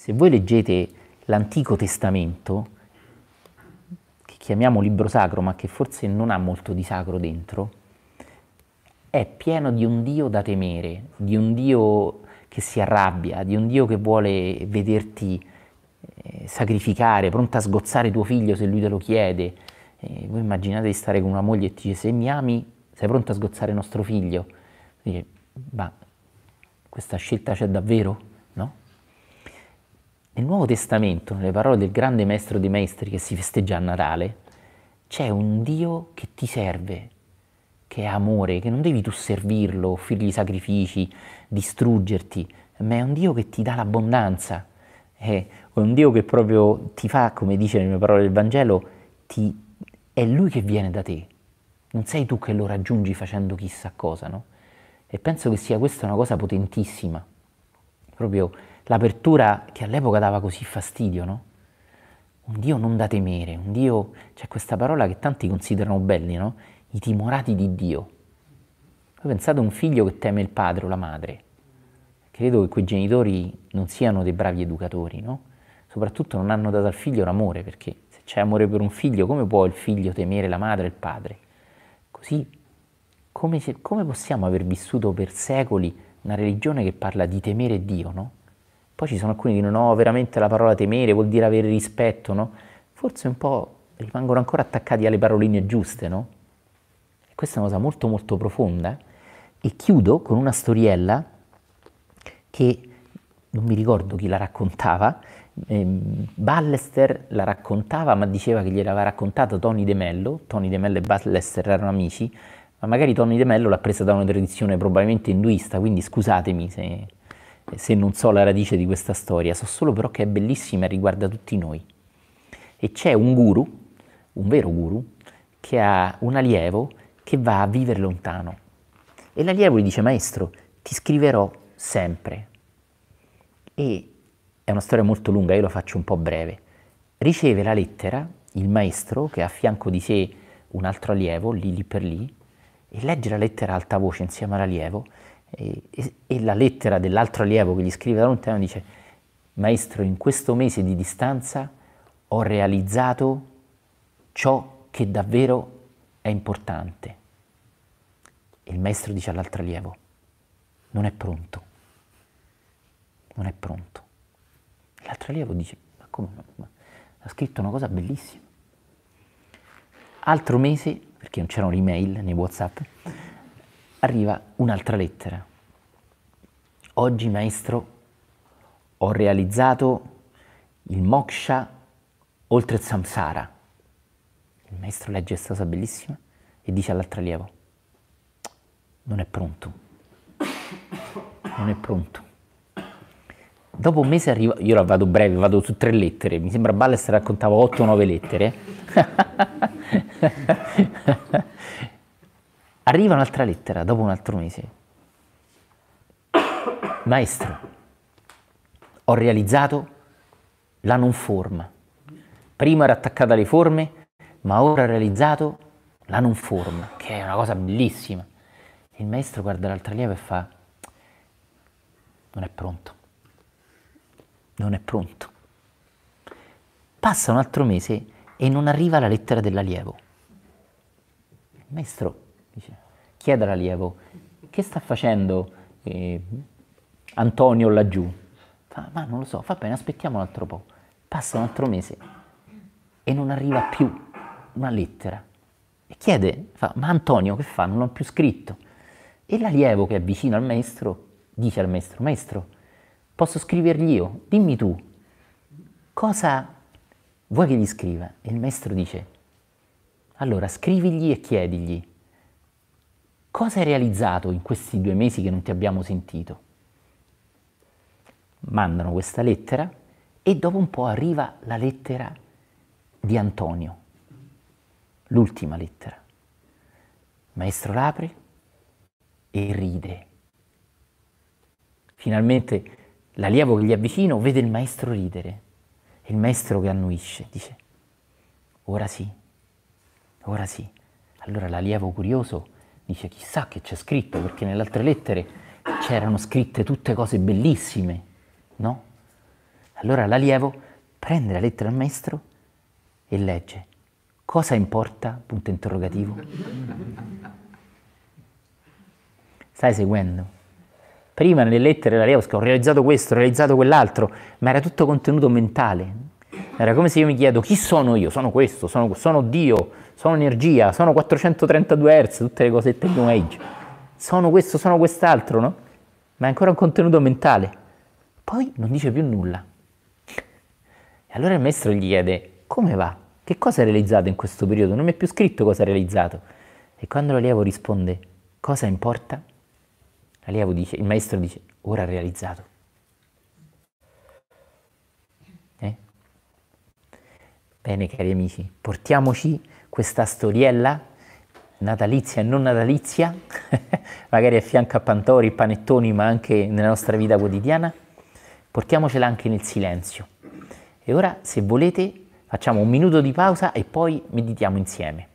se voi leggete l'Antico Testamento, che chiamiamo libro sacro, ma che forse non ha molto di sacro dentro, è pieno di un Dio da temere, di un Dio che si arrabbia, di un Dio che vuole vederti eh, sacrificare, pronto a sgozzare tuo figlio se lui te lo chiede. Eh, voi immaginate di stare con una moglie e ti dice se mi ami sei pronto a sgozzare nostro figlio. Dice, ma questa scelta c'è davvero? No? Nel Nuovo Testamento, nelle parole del grande maestro dei maestri che si festeggia a Natale, c'è un Dio che ti serve, che è amore, che non devi tu servirlo, offrirgli sacrifici, distruggerti, ma è un Dio che ti dà l'abbondanza, è un Dio che proprio ti fa, come dice nelle parole del Vangelo, ti, è Lui che viene da te, non sei tu che lo raggiungi facendo chissà cosa, no? E penso che sia questa una cosa potentissima, proprio l'apertura che all'epoca dava così fastidio, no? Un Dio non da temere, un Dio, c'è questa parola che tanti considerano belli, no? I timorati di Dio. Voi pensate a un figlio che teme il padre o la madre. Credo che quei genitori non siano dei bravi educatori, no? Soprattutto non hanno dato al figlio l'amore, perché se c'è amore per un figlio, come può il figlio temere la madre e il padre? Così, come, se, come possiamo aver vissuto per secoli una religione che parla di temere Dio, no? Poi ci sono alcuni che non ho veramente la parola temere, vuol dire avere rispetto, no? Forse un po' rimangono ancora attaccati alle paroline giuste, no? E questa è una cosa molto molto profonda. E chiudo con una storiella che non mi ricordo chi la raccontava, ehm, Ballester la raccontava ma diceva che gliel'aveva raccontata Tony De Mello, Tony De Mello e Ballester erano amici, ma magari Tony De Mello l'ha presa da una tradizione probabilmente induista, quindi scusatemi se se non so la radice di questa storia, so solo però che è bellissima e riguarda tutti noi. E c'è un guru, un vero guru, che ha un allievo che va a vivere lontano. E l'allievo gli dice, maestro, ti scriverò sempre. E è una storia molto lunga, io la faccio un po' breve. Riceve la lettera il maestro, che ha a fianco di sé un altro allievo, lì lì per lì, e legge la lettera a alta voce insieme all'allievo e, e, e la lettera dell'altro allievo che gli scrive da lontano dice, maestro, in questo mese di distanza ho realizzato ciò che davvero è importante. E il maestro dice all'altro allievo, non è pronto, non è pronto. L'altro allievo dice, ma come no? Ma ha scritto una cosa bellissima. Altro mese, perché non c'erano le email nei Whatsapp, arriva un'altra lettera. Oggi, maestro, ho realizzato il moksha oltre il samsara. Il maestro legge questa cosa bellissima e dice all'altro allievo, non è pronto, non è pronto. Dopo un mese arriva, io vado breve, vado su tre lettere, mi sembra Ballester raccontava 8 o 9 lettere. Arriva un'altra lettera dopo un altro mese. Maestro, ho realizzato la non forma. Prima era attaccata alle forme, ma ora ho realizzato la non forma, che è una cosa bellissima. il maestro guarda l'altra lieva e fa, non è pronto, non è pronto. Passa un altro mese e non arriva la lettera dell'allievo. Il maestro chiede all'allievo che sta facendo eh, Antonio laggiù? Fa, ma non lo so, va bene, aspettiamo un altro po'. Passa un altro mese e non arriva più una lettera. E chiede, fa, ma Antonio che fa? Non l'ho più scritto. E l'allievo che è vicino al maestro dice al maestro, maestro, posso scrivergli io, dimmi tu, cosa vuoi che gli scriva? E il maestro dice, allora scrivigli e chiedigli Cosa hai realizzato in questi due mesi che non ti abbiamo sentito? Mandano questa lettera e dopo un po' arriva la lettera di Antonio, l'ultima lettera. Maestro l'apre e ride. Finalmente l'allievo che gli avvicino vede il maestro ridere e il maestro che annuisce dice, ora sì, ora sì. Allora l'allievo curioso dice chissà che c'è scritto, perché nelle altre lettere c'erano scritte tutte cose bellissime, no? Allora l'allievo prende la lettera al maestro e legge cosa importa? Punto interrogativo. Stai seguendo? Prima nelle lettere l'allievo ho realizzato questo, ho realizzato quell'altro, ma era tutto contenuto mentale, era come se io mi chiedo chi sono io, sono questo, sono, sono Dio, sono energia, sono 432 Hz, tutte le cosette di New Age. Sono questo, sono quest'altro, no? Ma è ancora un contenuto mentale. Poi non dice più nulla. E allora il maestro gli chiede, come va? Che cosa hai realizzato in questo periodo? Non mi è più scritto cosa hai realizzato. E quando l'allievo risponde, cosa importa? L'allievo dice, il maestro dice, ora ha realizzato. Bene, cari amici, portiamoci questa storiella natalizia e non natalizia, magari a fianco a pantori, panettoni, ma anche nella nostra vita quotidiana, portiamocela anche nel silenzio. E ora, se volete, facciamo un minuto di pausa e poi meditiamo insieme.